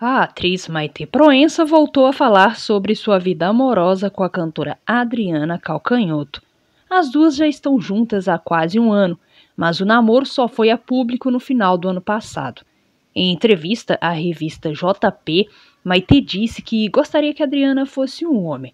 A atriz Maite Proença voltou a falar sobre sua vida amorosa com a cantora Adriana Calcanhoto. As duas já estão juntas há quase um ano, mas o namoro só foi a público no final do ano passado. Em entrevista à revista JP, Maite disse que gostaria que Adriana fosse um homem.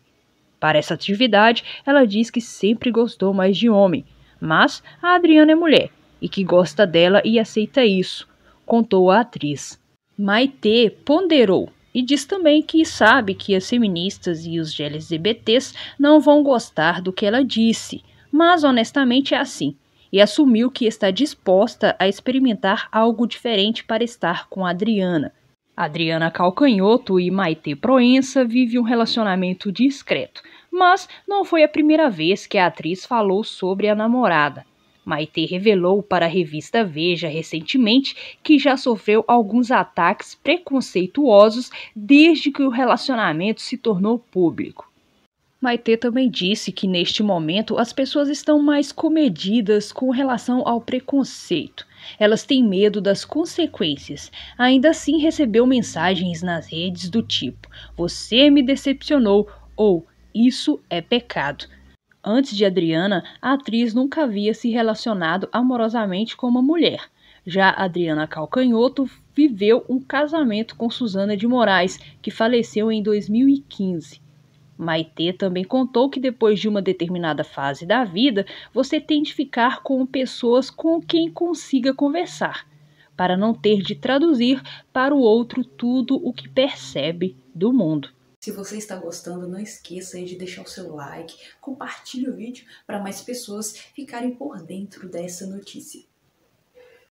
Para essa atividade, ela diz que sempre gostou mais de homem, mas a Adriana é mulher e que gosta dela e aceita isso, contou a atriz. Maite ponderou e diz também que sabe que as feministas e os LGBTs não vão gostar do que ela disse, mas honestamente é assim, e assumiu que está disposta a experimentar algo diferente para estar com Adriana. Adriana Calcanhoto e Maite Proença vivem um relacionamento discreto, mas não foi a primeira vez que a atriz falou sobre a namorada. Maite revelou para a revista Veja recentemente que já sofreu alguns ataques preconceituosos desde que o relacionamento se tornou público. Maitê também disse que neste momento as pessoas estão mais comedidas com relação ao preconceito. Elas têm medo das consequências. Ainda assim, recebeu mensagens nas redes do tipo: Você me decepcionou ou Isso é pecado. Antes de Adriana, a atriz nunca havia se relacionado amorosamente com uma mulher. Já Adriana Calcanhoto viveu um casamento com Suzana de Moraes, que faleceu em 2015. Maitê também contou que depois de uma determinada fase da vida, você tem de ficar com pessoas com quem consiga conversar, para não ter de traduzir para o outro tudo o que percebe do mundo. Se você está gostando, não esqueça de deixar o seu like, compartilhe o vídeo para mais pessoas ficarem por dentro dessa notícia.